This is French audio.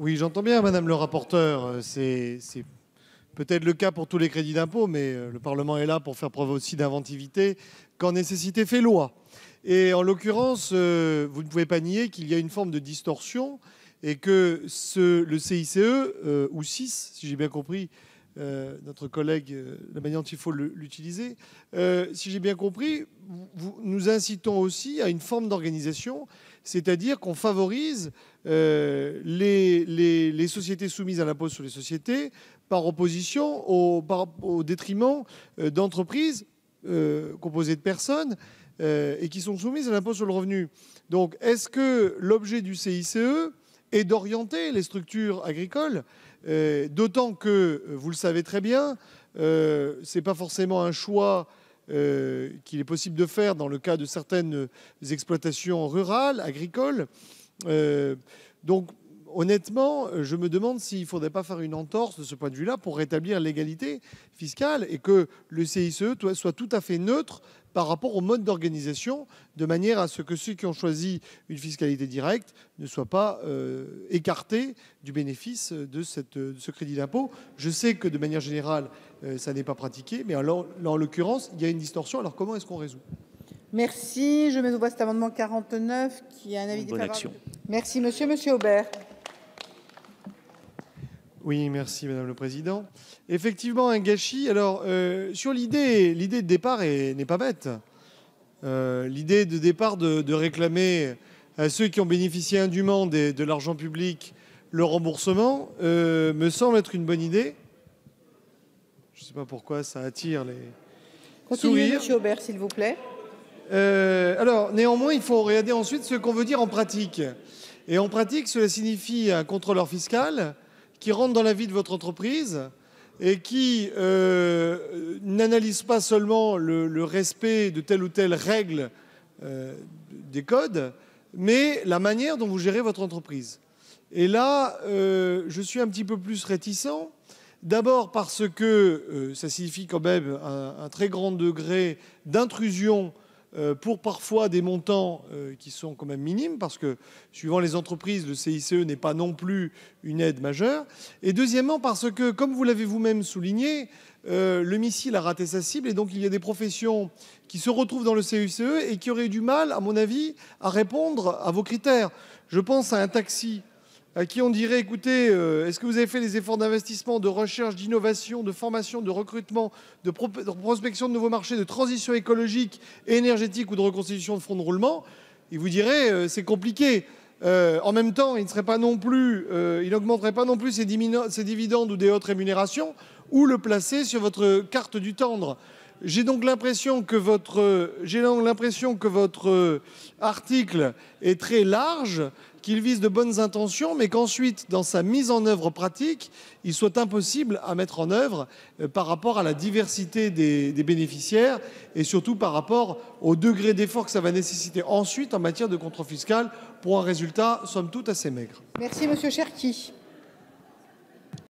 Oui, j'entends bien, Madame le rapporteur. Euh, c'est peut-être le cas pour tous les crédits d'impôt, mais euh, le Parlement est là pour faire preuve aussi d'inventivité quand nécessité fait loi. Et en l'occurrence, euh, vous ne pouvez pas nier qu'il y a une forme de distorsion et que ce, le CICE, ou 6, si j'ai bien compris, euh, notre collègue, euh, la manière dont il faut l'utiliser. Euh, si j'ai bien compris, nous incitons aussi à une forme d'organisation, c'est-à-dire qu'on favorise les, sociétés soumises à l'impôt sur les sociétés par opposition au détriment d'entreprises composées de personnes et qui sont soumises à l'impôt sur le revenu. Donc, est-ce que l'objet du CICE et d'orienter les structures agricoles, euh, d'autant que, euh, vous le savez très bien, euh, ce n'est pas forcément un choix qu'il est possible de faire dans le cas de certaines exploitations rurales, agricoles. donc honnêtement, je me demande s'il ne faudrait pas faire une entorse de ce point de vue-là pour rétablir l'égalité fiscale et que le CICE soit tout à fait neutre par rapport au mode d'organisation, de manière à ce que ceux qui ont choisi une fiscalité directe ne soient pas euh, écartés du bénéfice de, ce crédit d'impôt. Je sais que de manière générale, euh, ça n'est pas pratiqué, mais alors, en l'occurrence, il y a une distorsion. Alors comment est-ce qu'on résout Merci. Je mets au voie cet amendement 49 qui a un avis Bonne Merci, monsieur. Monsieur Aubert. Oui, merci Madame le Président. Effectivement, un gâchis. Alors, euh, sur l'idée, l'idée de départ n'est pas bête. Euh, l'idée de départ de, réclamer à ceux qui ont bénéficié indûment de l'argent public le remboursement euh, me semble être une bonne idée. Je ne sais pas pourquoi ça attire les Continuez, Monsieur Aubert, s'il vous plaît. alors, néanmoins, il faut regarder ensuite ce qu'on veut dire en pratique. Et en pratique, cela signifie un contrôleur fiscal qui rentre dans la vie de votre entreprise et qui euh, n'analyse pas seulement le, respect de telle ou telle règle euh, des codes, mais la manière dont vous gérez votre entreprise. Et là, euh, je suis un petit peu plus réticent. D'abord parce que ça signifie quand même un très grand degré d'intrusion euh, pour parfois des montants euh, qui sont quand même minimes, parce que suivant les entreprises, le CICE n'est pas non plus une aide majeure. Et deuxièmement, parce que, comme vous l'avez vous-même souligné, euh, le missile a raté sa cible, et donc il y a des professions qui se retrouvent dans le CICE et qui auraient eu du mal, à mon avis, à répondre à vos critères. Je pense à un taxi à qui on dirait écoutez, euh, est-ce que vous avez fait les efforts d'investissement, de recherche, d'innovation, de formation, de recrutement, de, prospection de nouveaux marchés, de transition écologique, énergétique ou de reconstitution de fonds de roulement Il vous dirait euh, c'est compliqué. Euh, en même temps, il serait pas non plus, il n'augmenterait pas non plus ses, ses dividendes ou des hautes rémunérations, ou le placer sur votre carte du tendre. J'ai donc l'impression que votre j'ai l'impression que votre euh, article est très large, qu'il vise de bonnes intentions, mais qu'ensuite, dans sa mise en œuvre pratique, il soit impossible à mettre en œuvre euh, par rapport à la diversité des, bénéficiaires et surtout par rapport au degré d'effort que ça va nécessiter ensuite en matière de contrôle fiscal pour un résultat, somme toute, assez maigre. Merci, Monsieur Cherki.